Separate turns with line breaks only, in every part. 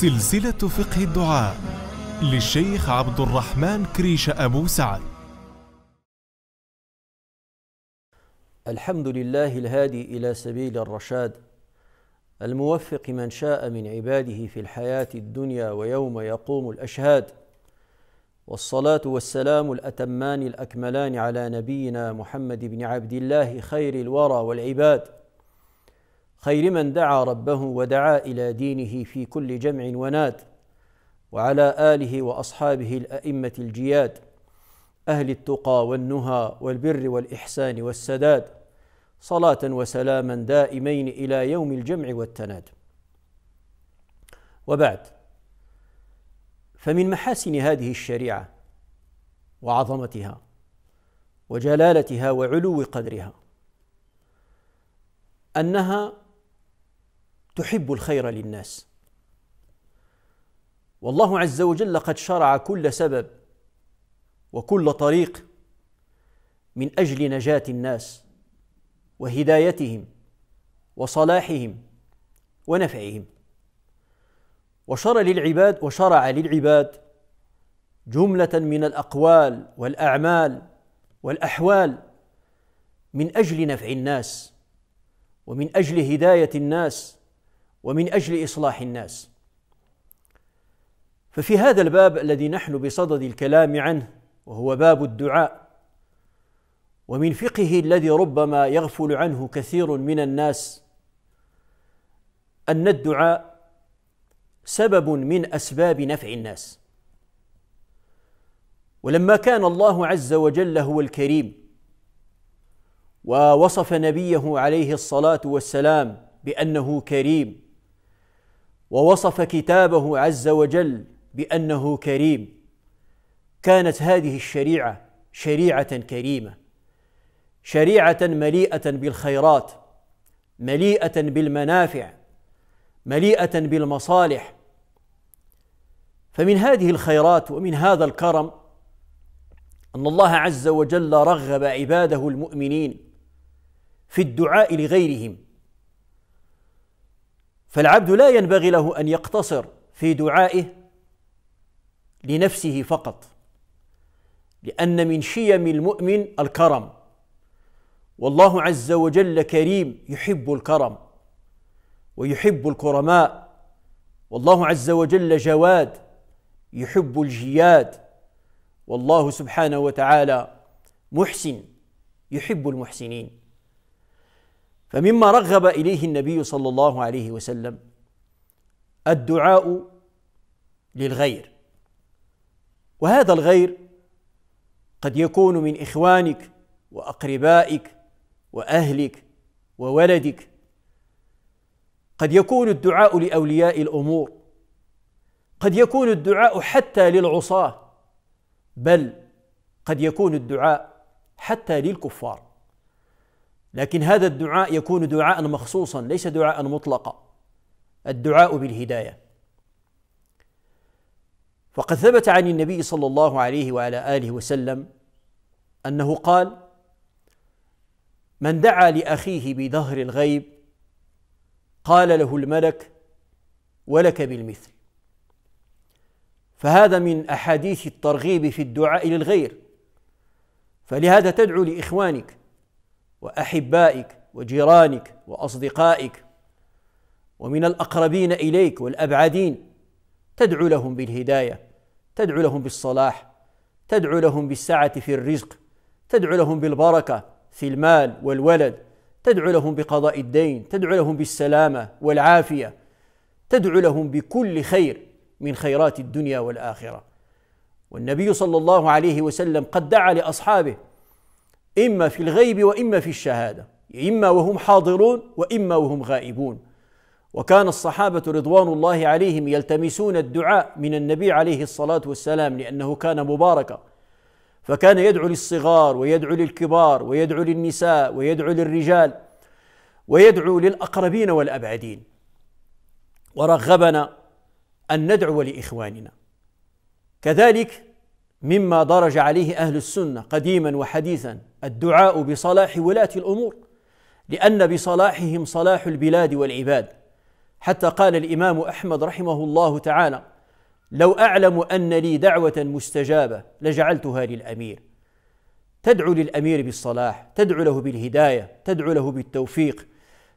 سلسلة فقه الدعاء للشيخ عبد الرحمن كريش أبو سعد الحمد لله الهادي إلى سبيل الرشاد الموفق من شاء من عباده في الحياة الدنيا ويوم يقوم الأشهاد والصلاة والسلام الأتمان الأكملان على نبينا محمد بن عبد الله خير الورى والعباد خير من دعا ربه ودعا الى دينه في كل جمع وناد وعلى اله واصحابه الائمه الجياد اهل التقى والنهى والبر والاحسان والسداد صلاه وسلاما دائمين الى يوم الجمع والتناد وبعد فمن محاسن هذه الشريعه وعظمتها وجلالتها وعلو قدرها انها تحب الخير للناس والله عز وجل قد شرع كل سبب وكل طريق من اجل نجاه الناس وهدايتهم وصلاحهم ونفعهم وشرع للعباد وشرع للعباد جمله من الاقوال والاعمال والاحوال من اجل نفع الناس ومن اجل هدايه الناس ومن اجل اصلاح الناس ففي هذا الباب الذي نحن بصدد الكلام عنه وهو باب الدعاء ومن فقهه الذي ربما يغفل عنه كثير من الناس ان الدعاء سبب من اسباب نفع الناس ولما كان الله عز وجل هو الكريم ووصف نبيه عليه الصلاه والسلام بانه كريم ووصف كتابه عز وجل بانه كريم كانت هذه الشريعه شريعه كريمه شريعه مليئه بالخيرات مليئه بالمنافع مليئه بالمصالح فمن هذه الخيرات ومن هذا الكرم ان الله عز وجل رغب عباده المؤمنين في الدعاء لغيرهم فالعبد لا ينبغي له ان يقتصر في دعائه لنفسه فقط لان من شيم المؤمن الكرم والله عز وجل كريم يحب الكرم ويحب الكرماء والله عز وجل جواد يحب الجياد والله سبحانه وتعالى محسن يحب المحسنين فمما رغب اليه النبي صلى الله عليه وسلم الدعاء للغير وهذا الغير قد يكون من اخوانك واقربائك واهلك وولدك قد يكون الدعاء لاولياء الامور قد يكون الدعاء حتى للعصاه بل قد يكون الدعاء حتى للكفار لكن هذا الدعاء يكون دعاء مخصوصا ليس دعاء مطلقا الدعاء بالهدايه فقد ثبت عن النبي صلى الله عليه وعلى اله وسلم انه قال من دعا لاخيه بدهر الغيب قال له الملك ولك بالمثل فهذا من احاديث الترغيب في الدعاء للغير فلهذا تدعو لاخوانك واحبائك وجيرانك واصدقائك ومن الاقربين اليك والابعدين تدعو لهم بالهدايه تدعو لهم بالصلاح تدعو لهم بالسعه في الرزق تدعو لهم بالبركه في المال والولد تدعو لهم بقضاء الدين تدعو لهم بالسلامه والعافيه تدعو لهم بكل خير من خيرات الدنيا والاخره والنبي صلى الله عليه وسلم قد دعا لاصحابه إما في الغيب وإما في الشهادة إما وهم حاضرون وإما وهم غائبون وكان الصحابة رضوان الله عليهم يلتمسون الدعاء من النبي عليه الصلاة والسلام لأنه كان مباركا فكان يدعو للصغار ويدعو للكبار ويدعو للنساء ويدعو للرجال ويدعو للأقربين والأبعدين ورغبنا أن ندعو لإخواننا كذلك مما درج عليه اهل السنه قديما وحديثا الدعاء بصلاح ولاه الامور لان بصلاحهم صلاح البلاد والعباد حتى قال الامام احمد رحمه الله تعالى لو اعلم ان لي دعوه مستجابه لجعلتها للامير تدعو للامير بالصلاح تدعو له بالهدايه تدعو له بالتوفيق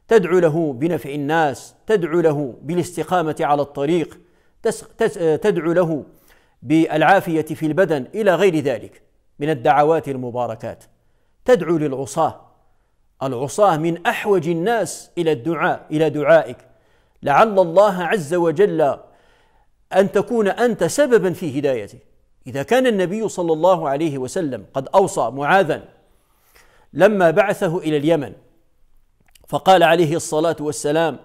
تدعو له بنفع الناس تدعو له بالاستقامه على الطريق تدعو له بالعافيه في البدن الى غير ذلك من الدعوات المباركات تدعو للعصاه العصاه من احوج الناس الى الدعاء الى دعائك لعل الله عز وجل ان تكون انت سببا في هدايته اذا كان النبي صلى الله عليه وسلم قد اوصى معاذا لما بعثه الى اليمن فقال عليه الصلاه والسلام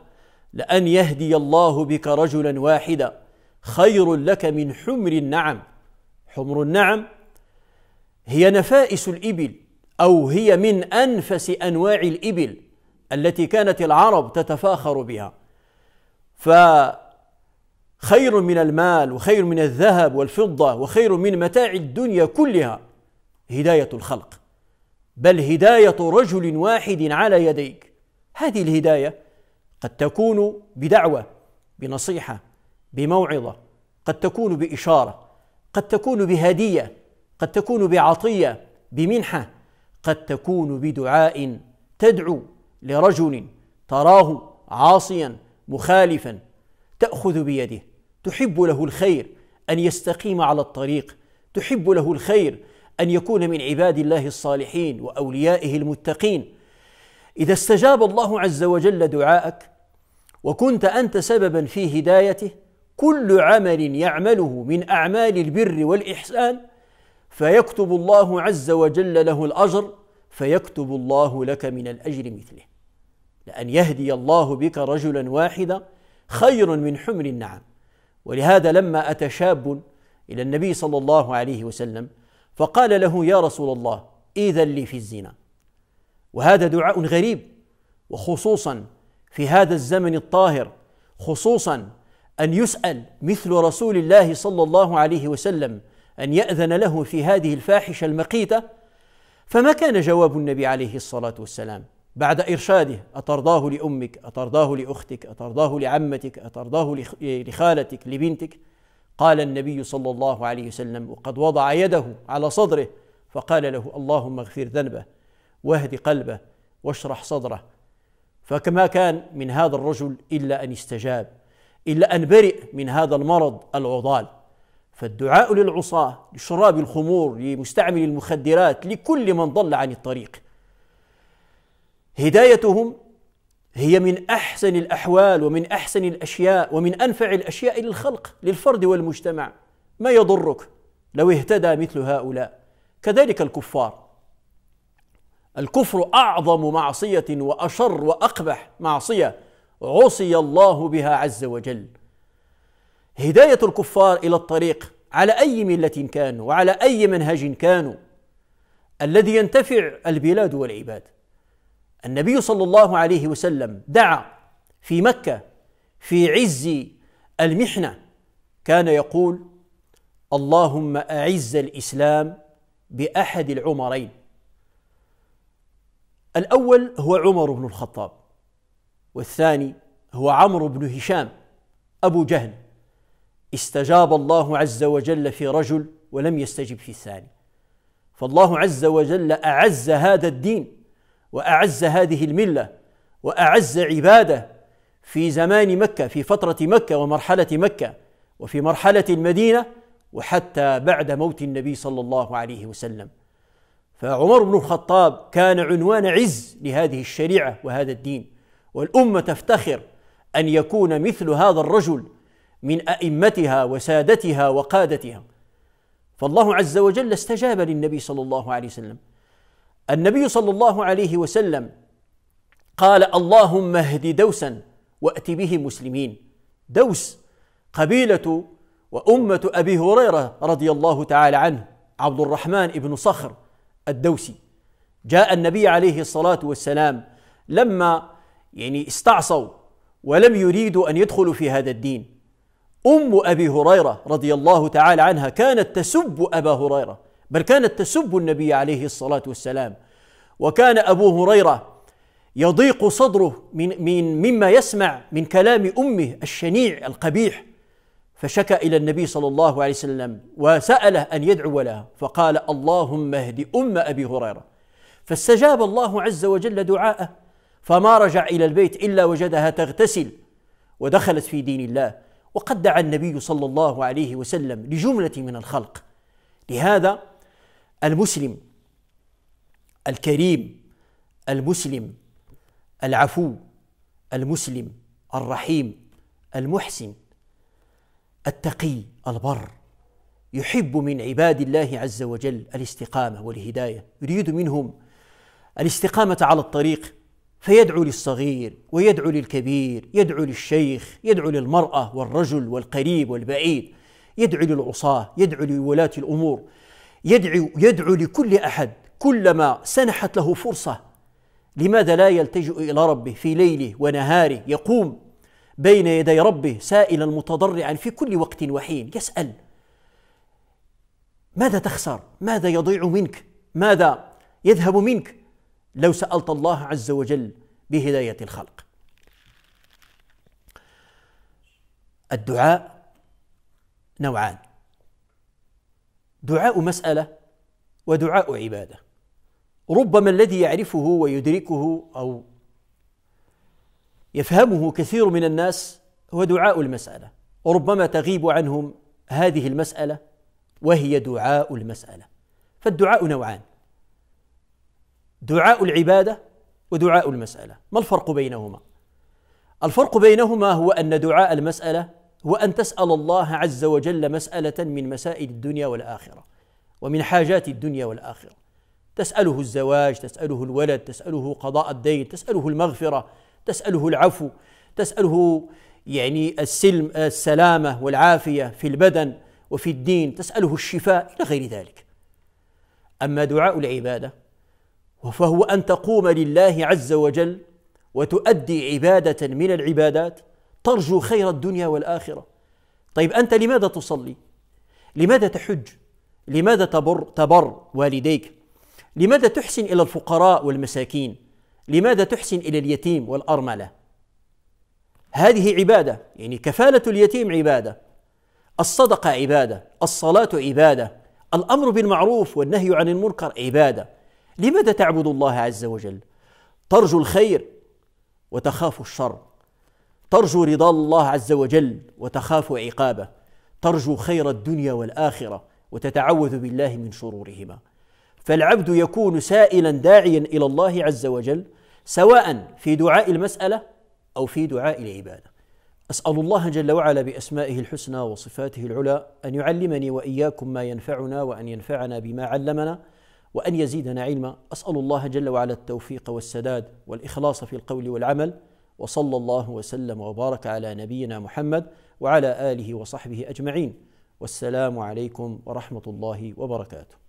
لان يهدي الله بك رجلا واحدا خير لك من حمر النعم حمر النعم هي نفائس الإبل أو هي من أنفس أنواع الإبل التي كانت العرب تتفاخر بها فخير من المال وخير من الذهب والفضة وخير من متاع الدنيا كلها هداية الخلق بل هداية رجل واحد على يديك هذه الهداية قد تكون بدعوة بنصيحة بموعظه قد تكون باشاره قد تكون بهديه قد تكون بعطيه بمنحه قد تكون بدعاء تدعو لرجل تراه عاصيا مخالفا تاخذ بيده تحب له الخير ان يستقيم على الطريق تحب له الخير ان يكون من عباد الله الصالحين واوليائه المتقين اذا استجاب الله عز وجل دعاءك وكنت انت سببا في هدايته كل عمل يعمله من اعمال البر والاحسان فيكتب الله عز وجل له الاجر فيكتب الله لك من الاجر مثله لان يهدي الله بك رجلا واحدا خير من حمر النعم ولهذا لما اتى شاب الى النبي صلى الله عليه وسلم فقال له يا رسول الله اذا لي في الزنا وهذا دعاء غريب وخصوصا في هذا الزمن الطاهر خصوصا ان يسال مثل رسول الله صلى الله عليه وسلم ان ياذن له في هذه الفاحشه المقيته فما كان جواب النبي عليه الصلاه والسلام بعد ارشاده اترضاه لامك اترضاه لاختك اترضاه لعمتك اترضاه لخالتك لبنتك قال النبي صلى الله عليه وسلم وقد وضع يده على صدره فقال له اللهم اغفر ذنبه واهد قلبه واشرح صدره فكما كان من هذا الرجل الا ان استجاب إلا أن برئ من هذا المرض العضال فالدعاء للعصاة لشراب الخمور لمستعمل المخدرات لكل من ضل عن الطريق هدايتهم هي من أحسن الأحوال ومن أحسن الأشياء ومن أنفع الأشياء للخلق للفرد والمجتمع ما يضرك لو اهتدى مثل هؤلاء كذلك الكفار الكفر أعظم معصية وأشر وأقبح معصية عصي الله بها عز وجل هدايه الكفار الى الطريق على اي مله كانوا وعلى اي منهج كانوا الذي ينتفع البلاد والعباد النبي صلى الله عليه وسلم دعا في مكه في عز المحنه كان يقول اللهم اعز الاسلام باحد العمرين الاول هو عمر بن الخطاب والثاني هو عمرو بن هشام أبو جهل استجاب الله عز وجل في رجل ولم يستجب في الثاني فالله عز وجل أعز هذا الدين وأعز هذه الملة وأعز عباده في زمان مكة في فترة مكة ومرحلة مكة وفي مرحلة المدينة وحتى بعد موت النبي صلى الله عليه وسلم فعمر بن الخطاب كان عنوان عز لهذه الشريعة وهذا الدين والامه تفتخر ان يكون مثل هذا الرجل من ائمتها وسادتها وقادتها فالله عز وجل استجاب للنبي صلى الله عليه وسلم النبي صلى الله عليه وسلم قال اللهم اهد دوسا وات به مسلمين دوس قبيله وامه ابي هريره رضي الله تعالى عنه عبد الرحمن بن صخر الدوسي جاء النبي عليه الصلاه والسلام لما يعني استعصوا ولم يريدوا ان يدخلوا في هذا الدين ام ابي هريره رضي الله تعالى عنها كانت تسب ابا هريره بل كانت تسب النبي عليه الصلاه والسلام وكان ابو هريره يضيق صدره من من مما يسمع من كلام امه الشنيع القبيح فشكى الى النبي صلى الله عليه وسلم وساله ان يدعو لها فقال اللهم اهد ام ابي هريره فاستجاب الله عز وجل دعاءه فما رجع الى البيت الا وجدها تغتسل ودخلت في دين الله وقد دعا النبي صلى الله عليه وسلم لجمله من الخلق لهذا المسلم الكريم المسلم العفو المسلم الرحيم المحسن التقي البر يحب من عباد الله عز وجل الاستقامه والهدايه يريد منهم الاستقامه على الطريق فيدعو للصغير ويدعو للكبير يدعو للشيخ يدعو للمراه والرجل والقريب والبعيد يدعو للعصاه يدعو لولاه الامور يدعو يدعو لكل احد كلما سنحت له فرصه لماذا لا يلتجئ الى ربه في ليله ونهاره يقوم بين يدي ربه سائلا متضرعا في كل وقت وحين يسال ماذا تخسر ماذا يضيع منك ماذا يذهب منك لو سألت الله عز وجل بهداية الخلق الدعاء نوعان دعاء مسألة ودعاء عبادة ربما الذي يعرفه ويدركه أو يفهمه كثير من الناس هو دعاء المسألة وربما تغيب عنهم هذه المسألة وهي دعاء المسألة فالدعاء نوعان دعاء العباده ودعاء المساله ما الفرق بينهما الفرق بينهما هو ان دعاء المساله هو ان تسال الله عز وجل مساله من مسائل الدنيا والاخره ومن حاجات الدنيا والاخره تساله الزواج تساله الولد تساله قضاء الدين تساله المغفره تساله العفو تساله يعني السلم السلامه والعافيه في البدن وفي الدين تساله الشفاء الى غير ذلك اما دعاء العباده فهو أن تقوم لله عز وجل وتؤدي عبادة من العبادات ترجو خير الدنيا والآخرة طيب أنت لماذا تصلي؟ لماذا تحج؟ لماذا تبر, تبر والديك؟ لماذا تحسن إلى الفقراء والمساكين؟ لماذا تحسن إلى اليتيم والأرملة؟ هذه عبادة يعني كفالة اليتيم عبادة الصدقة عبادة الصلاة عبادة الأمر بالمعروف والنهي عن المنكر عبادة لماذا تعبد الله عز وجل ترجو الخير وتخاف الشر ترجو رضا الله عز وجل وتخاف عقابه ترجو خير الدنيا والاخره وتتعوذ بالله من شرورهما فالعبد يكون سائلا داعيا الى الله عز وجل سواء في دعاء المساله او في دعاء العباده اسال الله جل وعلا باسمائه الحسنى وصفاته العلى ان يعلمني واياكم ما ينفعنا وان ينفعنا بما علمنا وأن يزيدنا علما أسأل الله جل وعلا التوفيق والسداد والإخلاص في القول والعمل وصلى الله وسلم وبارك على نبينا محمد وعلى آله وصحبه أجمعين والسلام عليكم ورحمة الله وبركاته